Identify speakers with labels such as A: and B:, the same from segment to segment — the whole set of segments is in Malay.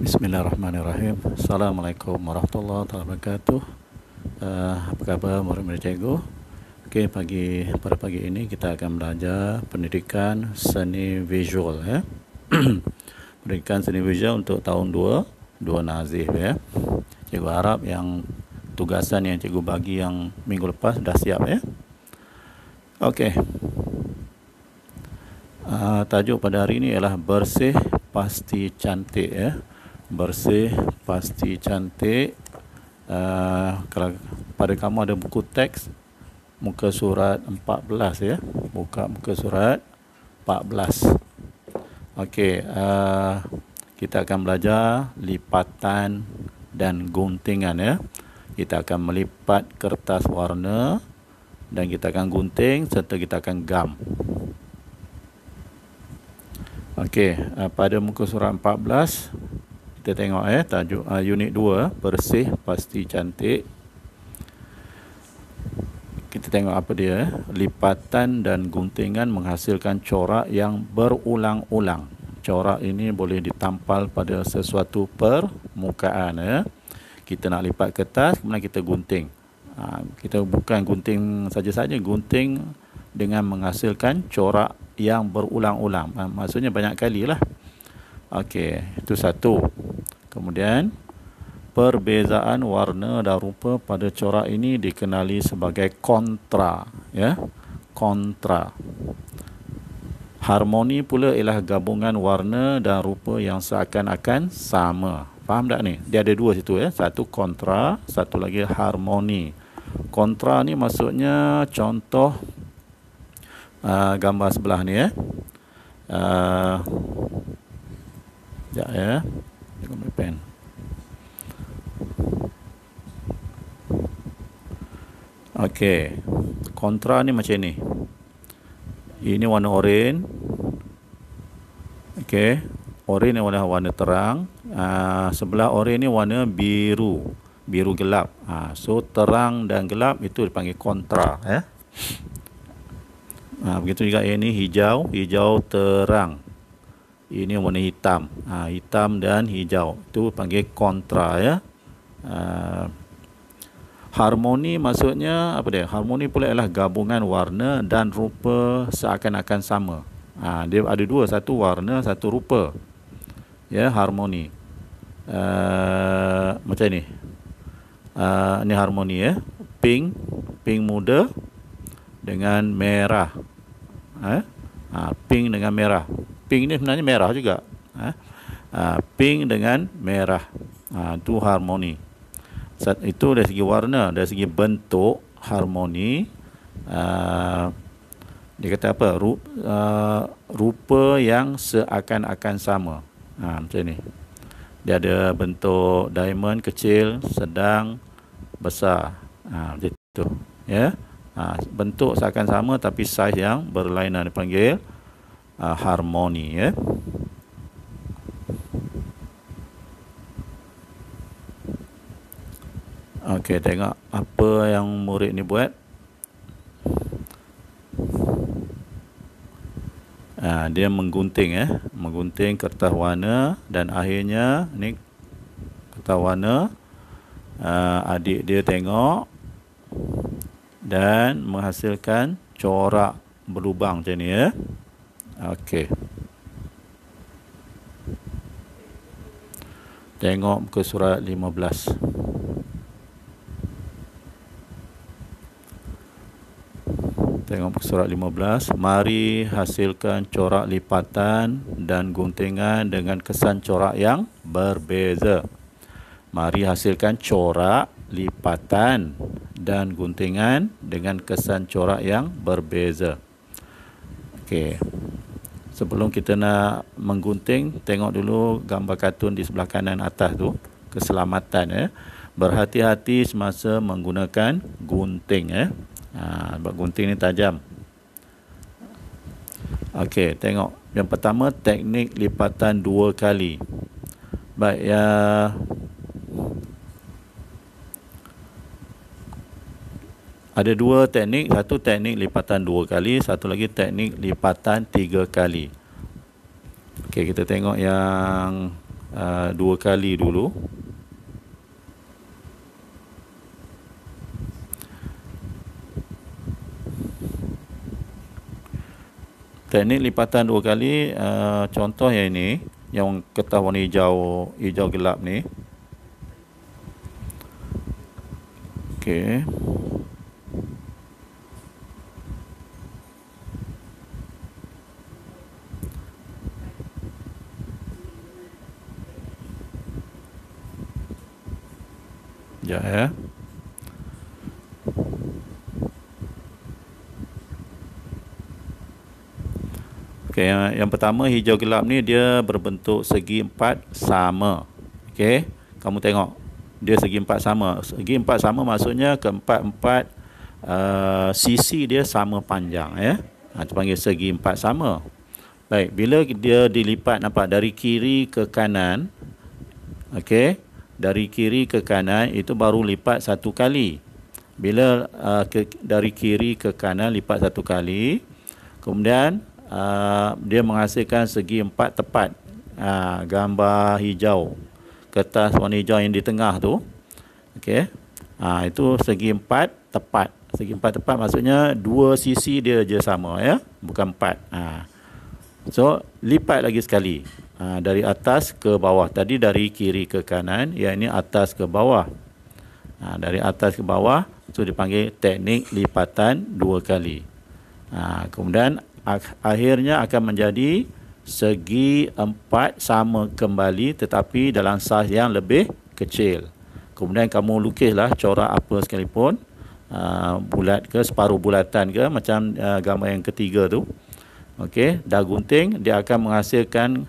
A: Bismillahirrahmanirrahim Assalamualaikum warahmatullahi wabarakatuh uh, Apa khabar murid-murid cikgu okay, pagi, Pada pagi ini kita akan belajar pendidikan seni visual ya. pendidikan seni visual untuk tahun 2 Dua nazih ya. Eh? Cikgu harap yang tugasan yang cikgu bagi yang minggu lepas dah siap ya. Eh? Okey uh, Tajuk pada hari ini ialah bersih pasti cantik ya. Bersih pasti cantik. Uh, kalau pada kamu ada buku teks muka surat 14 ya. Buka muka surat 14. Okey, uh, kita akan belajar lipatan dan guntingan ya. Kita akan melipat kertas warna dan kita akan gunting serta kita akan gam. Okey, uh, pada muka surat 14 kita tengok eh tajuk uh, unit 2 bersih pasti cantik. Kita tengok apa dia? Eh. Lipatan dan guntingan menghasilkan corak yang berulang-ulang. Corak ini boleh ditampal pada sesuatu permukaan eh. Kita nak lipat kertas, kemudian kita gunting. Uh, kita bukan gunting saja-saja, gunting dengan menghasilkan corak yang berulang-ulang. Ah, maksudnya banyak kali lah. Okey, itu satu. Kemudian, perbezaan warna dan rupa pada corak ini dikenali sebagai kontra. Ya, kontra. Harmoni pula ialah gabungan warna dan rupa yang seakan-akan sama. Faham tak ni? Dia ada dua situ ya. Satu kontra, satu lagi harmoni. Kontra ni maksudnya contoh uh, gambar sebelah ni eh. Ah, ya uh, ya. Eh. Jangan pen. Okey. Kontra ni macam ni. Ini warna oranye. Okey. Oranye ni warna warna terang. Uh, sebelah oranye ni warna biru. Biru gelap. Uh, so terang dan gelap itu dipanggil kontra, ya. Eh? Ha, begitu juga yang ini hijau, hijau terang. Ini warna hitam. Ha, hitam dan hijau. Itu panggil kontra ya. Ha, harmoni maksudnya apa dia? Harmoni pula ialah gabungan warna dan rupa seakan-akan sama. Ha, dia ada dua, satu warna, satu rupa. Ya, harmoni. Uh, macam ni. Uh, ni harmoni ya. Pink, pink muda, dengan merah. Eh? Ha, pink dengan merah. Pink ni sebenarnya merah juga. Eh? Ha, pink dengan merah. Ha, itu harmoni. Set itu dari segi warna, dari segi bentuk harmoni. Ha, dia kata apa? Rupa, ha, uh, rupa yang seakan-akan sama. Ha, macam ni. Dia ada bentuk diamond kecil, sedang, besar. Ha, macam itu. Ya. Yeah? ha, bentuk seakan sama tapi saiz yang berlainan dipanggil ha, harmoni ya okey tengok apa yang murid ni buat ha, dia menggunting eh menggunting kertas warna dan akhirnya ni kertas warna Uh, adik dia tengok dan menghasilkan corak berlubang macam ni ya. Okey. Tengok ke surat 15. Tengok ke surat 15. Mari hasilkan corak lipatan dan guntingan dengan kesan corak yang berbeza. Mari hasilkan corak lipatan dan guntingan dengan kesan corak yang berbeza. Okey. Sebelum kita nak menggunting, tengok dulu gambar kartun di sebelah kanan atas tu. Keselamatan ya. Eh. Berhati-hati semasa menggunakan gunting ya. Eh. Ha, gunting ni tajam. Okey, tengok. Yang pertama teknik lipatan dua kali. Baik, ya ada dua teknik, satu teknik lipatan dua kali, satu lagi teknik lipatan tiga kali. Okey, kita tengok yang uh, dua kali dulu. Teknik lipatan dua kali, uh, contoh yang ini, yang ketah warna hijau, hijau gelap ni. Okey. Okey, yang, yang pertama hijau gelap ni dia berbentuk segi empat sama. Okey, kamu tengok dia segi empat sama. Segi empat sama maksudnya keempat empat uh, sisi dia sama panjang. Ya, ha, itu panggil segi empat sama. Baik, bila dia dilipat nampak dari kiri ke kanan, okey, dari kiri ke kanan itu baru lipat satu kali. Bila uh, ke, dari kiri ke kanan lipat satu kali, kemudian Ah, dia menghasilkan segi empat tepat uh, gambar hijau kertas warna hijau yang di tengah tu okey uh, itu segi empat tepat segi empat tepat maksudnya dua sisi dia je sama ya bukan empat uh. so lipat lagi sekali uh, dari atas ke bawah tadi dari kiri ke kanan yang ini atas ke bawah uh, dari atas ke bawah itu dipanggil teknik lipatan dua kali ha, kemudian ak- akhirnya akan menjadi segi empat sama kembali tetapi dalam saiz yang lebih kecil kemudian kamu lukislah corak apa sekalipun uh, bulat ke separuh bulatan ke macam uh, gambar yang ketiga tu okey dah gunting dia akan menghasilkan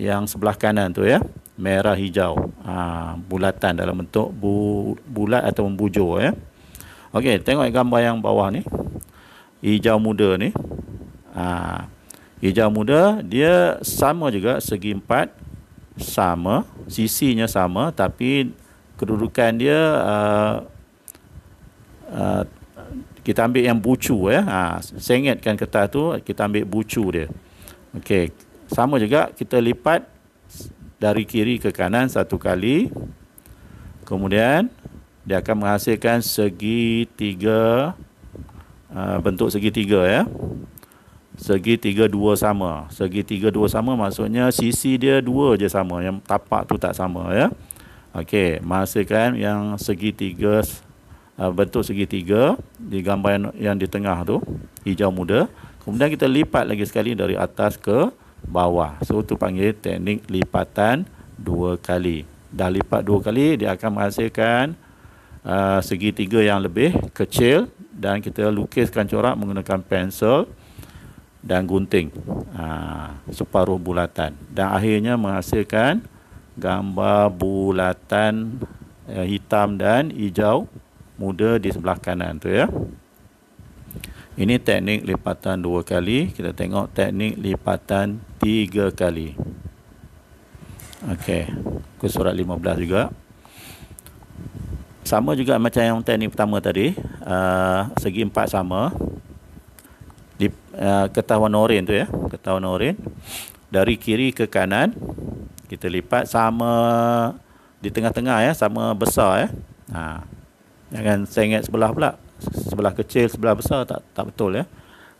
A: yang sebelah kanan tu ya merah hijau uh, bulatan dalam bentuk bu- bulat atau bujur ya okey tengok gambar yang bawah ni hijau muda ni ha, hijau muda dia sama juga segi empat sama sisinya sama tapi kedudukan dia uh, uh, kita ambil yang bucu ya ha, sengitkan kertas tu kita ambil bucu dia okey sama juga kita lipat dari kiri ke kanan satu kali kemudian dia akan menghasilkan segi tiga Ah, bentuk segitiga ya. Segitiga dua sama. Segitiga dua sama maksudnya sisi dia dua je sama. Yang tapak tu tak sama ya. Okey, masukkan yang segitiga ah, bentuk segitiga di gambar yang, yang di tengah tu hijau muda. Kemudian kita lipat lagi sekali dari atas ke bawah. So tu panggil teknik lipatan dua kali. Dah lipat dua kali dia akan menghasilkan uh, ah, segitiga yang lebih kecil dan kita lukiskan corak menggunakan pensel dan gunting ha, separuh bulatan dan akhirnya menghasilkan gambar bulatan eh, hitam dan hijau muda di sebelah kanan tu ya ini teknik lipatan dua kali kita tengok teknik lipatan tiga kali Okey, ke surat 15 juga sama juga macam yang teknik pertama tadi uh, segi empat sama di uh, ketahuan oren tu ya ketahuan oren dari kiri ke kanan kita lipat sama di tengah-tengah ya sama besar ya ha. jangan sengit sebelah pula sebelah kecil sebelah besar tak tak betul ya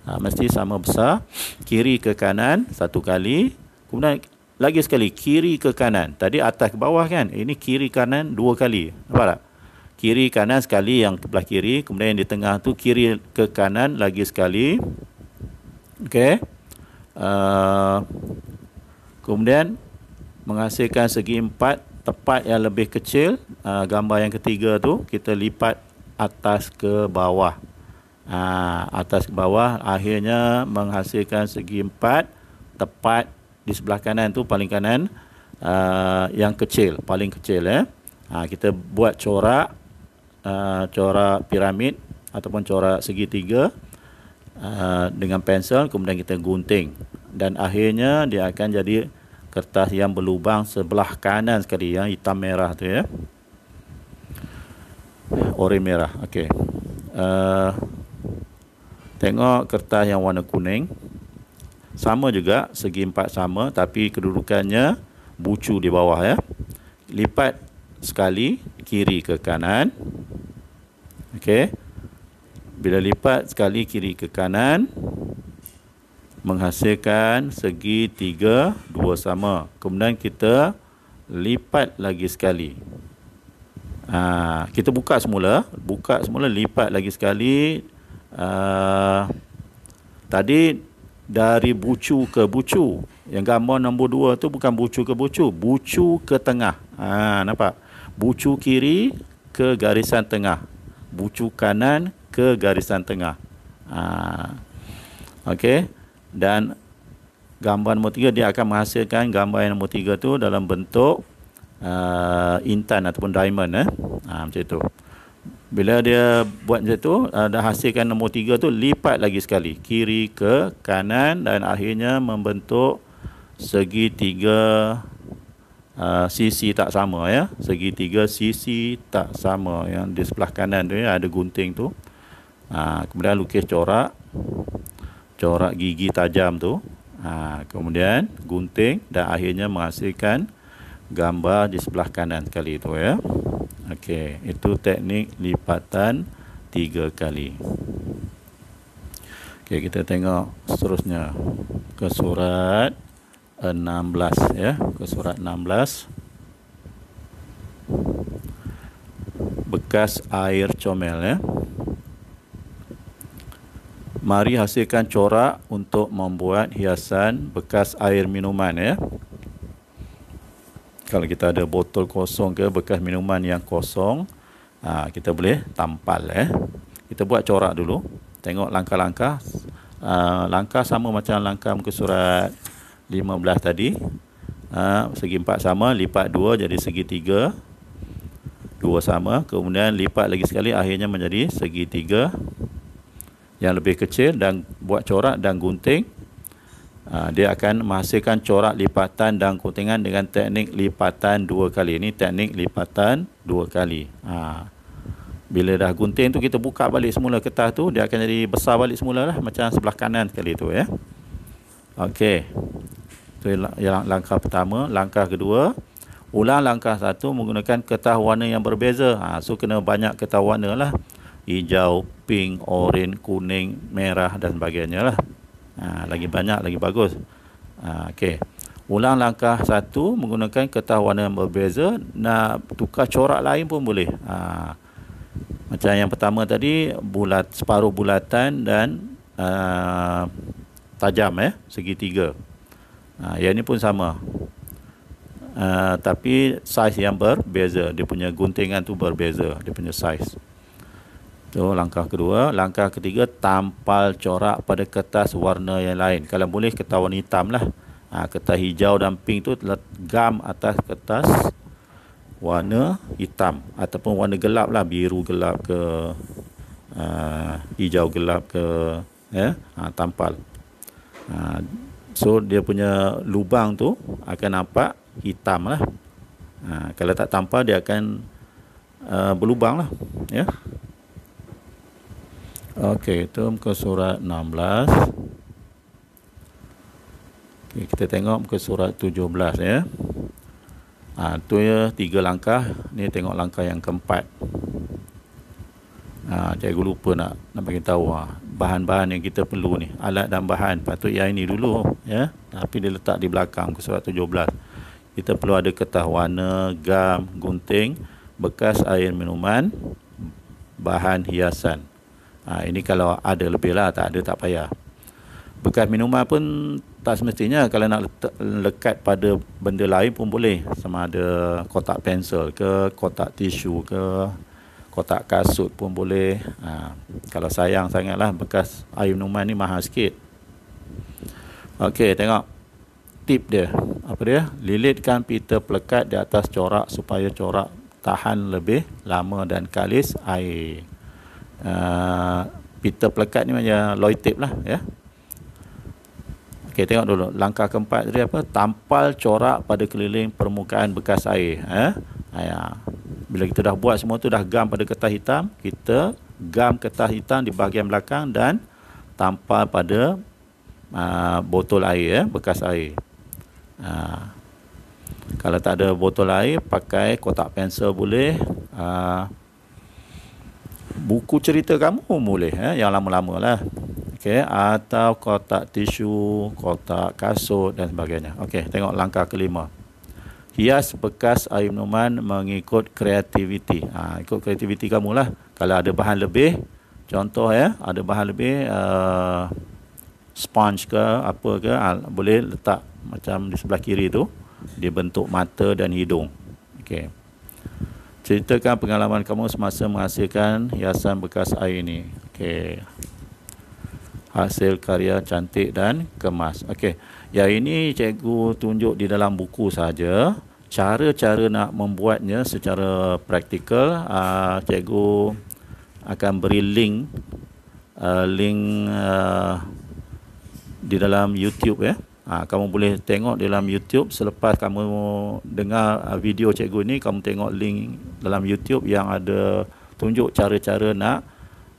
A: ha, mesti sama besar kiri ke kanan satu kali kemudian lagi sekali kiri ke kanan tadi atas ke bawah kan ini kiri kanan dua kali nampak tak kiri kanan sekali yang sebelah kiri kemudian yang di tengah tu kiri ke kanan lagi sekali okey uh, kemudian menghasilkan segi empat tepat yang lebih kecil uh, gambar yang ketiga tu kita lipat atas ke bawah uh, atas ke bawah akhirnya menghasilkan segi empat tepat di sebelah kanan tu paling kanan uh, yang kecil paling kecil ya eh. Ha, kita buat corak uh, corak piramid ataupun corak segitiga uh, dengan pensel kemudian kita gunting dan akhirnya dia akan jadi kertas yang berlubang sebelah kanan sekali ya hitam merah tu ya oren merah okey uh, tengok kertas yang warna kuning sama juga segi empat sama tapi kedudukannya bucu di bawah ya lipat sekali kiri ke kanan. Okey. Bila lipat sekali kiri ke kanan menghasilkan segi 3 2 sama. Kemudian kita lipat lagi sekali. Ha, kita buka semula, buka semula lipat lagi sekali. Ha, tadi dari bucu ke bucu. Yang gambar nombor dua tu bukan bucu ke bucu, bucu ke tengah. Ha, nampak? bucu kiri ke garisan tengah bucu kanan ke garisan tengah ha. Okey, dan gambar nombor tiga dia akan menghasilkan gambar yang nombor tiga tu dalam bentuk uh, intan ataupun diamond eh? ha, macam itu bila dia buat macam tu uh, dah hasilkan nombor tiga tu lipat lagi sekali kiri ke kanan dan akhirnya membentuk segi tiga Ah, sisi tak sama ya segitiga sisi tak sama yang di sebelah kanan tu ya ada gunting tu ha, kemudian lukis corak corak gigi tajam tu ha, kemudian gunting dan akhirnya menghasilkan gambar di sebelah kanan kali tu ya okey itu teknik lipatan tiga kali okey kita tengok seterusnya ke surat 2 16 ya ke surat 16 bekas air comel ya mari hasilkan corak untuk membuat hiasan bekas air minuman ya kalau kita ada botol kosong ke bekas minuman yang kosong ha, kita boleh tampal ya kita buat corak dulu tengok langkah-langkah ha, langkah sama macam langkah muka surat 15 tadi ha, Segi 4 sama Lipat 2 jadi segi 3 2 sama Kemudian lipat lagi sekali Akhirnya menjadi segi 3 Yang lebih kecil Dan buat corak dan gunting ha, Dia akan menghasilkan corak lipatan dan guntingan Dengan teknik lipatan 2 kali Ini teknik lipatan 2 kali ha. Bila dah gunting tu kita buka balik semula kertas tu Dia akan jadi besar balik semula lah Macam sebelah kanan sekali tu ya Okey itu yang langkah pertama. Langkah kedua, ulang langkah satu menggunakan kertas warna yang berbeza. Ha, so, kena banyak kertas warna lah. Hijau, pink, oranye, kuning, merah dan sebagainya lah. Ha, lagi banyak, lagi bagus. Ha, okay. Ulang langkah satu menggunakan kertas warna yang berbeza. Nak tukar corak lain pun boleh. Ha, macam yang pertama tadi, bulat separuh bulatan dan uh, tajam eh, Segitiga. Ha, yang ini pun sama. Uh, tapi saiz yang berbeza dia punya guntingan tu berbeza dia punya saiz tu so, langkah kedua langkah ketiga tampal corak pada kertas warna yang lain kalau boleh kertas warna hitam lah ha, kertas hijau dan pink tu gam atas kertas warna hitam ataupun warna gelap lah biru gelap ke uh, hijau gelap ke ya yeah? ha, tampal ha, So dia punya lubang tu akan nampak hitam lah. Ha, kalau tak tampar dia akan uh, berlubang lah. Ya. Okey, itu muka surat 16. Okay, kita tengok muka surat 17 ya. Ha, tu ya tiga langkah. Ni tengok langkah yang keempat. Ha, cikgu lupa nak nak bagi tahu ha bahan-bahan yang kita perlu ni alat dan bahan patut yang ini dulu ya tapi dia letak di belakang ke surat 17 kita perlu ada kertas warna gam gunting bekas air minuman bahan hiasan ha, ini kalau ada lebih lah tak ada tak payah bekas minuman pun tak semestinya kalau nak letak, lekat pada benda lain pun boleh sama ada kotak pensel ke kotak tisu ke kotak kasut pun boleh ha, kalau sayang sangatlah bekas air minuman ni mahal sikit Okey, tengok tip dia apa dia lilitkan pita pelekat di atas corak supaya corak tahan lebih lama dan kalis air uh, pita pelekat ni macam loy tape lah ya Okey, tengok dulu langkah keempat dia apa tampal corak pada keliling permukaan bekas air eh? bila kita dah buat semua tu dah gam pada kertas hitam kita gam kertas hitam di bahagian belakang dan tampal pada aa, ah, botol air eh, bekas air aa, ah, kalau tak ada botol air pakai kotak pensel boleh aa, ah, buku cerita kamu boleh eh, yang lama-lama lah okay, atau kotak tisu kotak kasut dan sebagainya okay, tengok langkah kelima hias bekas air minuman mengikut kreativiti. Ha, ikut kreativiti kamu lah. Kalau ada bahan lebih, contoh ya, ada bahan lebih, uh, sponge ke apa ke, ha, boleh letak macam di sebelah kiri tu. Dia bentuk mata dan hidung. Okey. Ceritakan pengalaman kamu semasa menghasilkan hiasan bekas air ini. Okey. Hasil karya cantik dan kemas. Okey. Ya ini cikgu tunjuk di dalam buku saja cara-cara nak membuatnya secara praktikal uh, cikgu akan beri link uh, link uh, di dalam YouTube ya. Eh. Uh, kamu boleh tengok di dalam YouTube selepas kamu dengar uh, video cikgu ni kamu tengok link dalam YouTube yang ada tunjuk cara-cara nak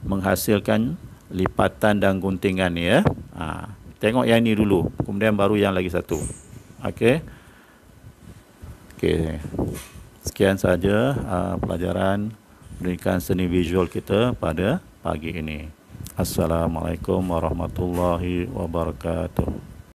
A: menghasilkan lipatan dan guntingan ni ya. Eh. Uh, tengok yang ni dulu kemudian baru yang lagi satu. Okey. Okey. Sekian saja uh, pelajaran pendidikan seni visual kita pada pagi ini. Assalamualaikum warahmatullahi wabarakatuh.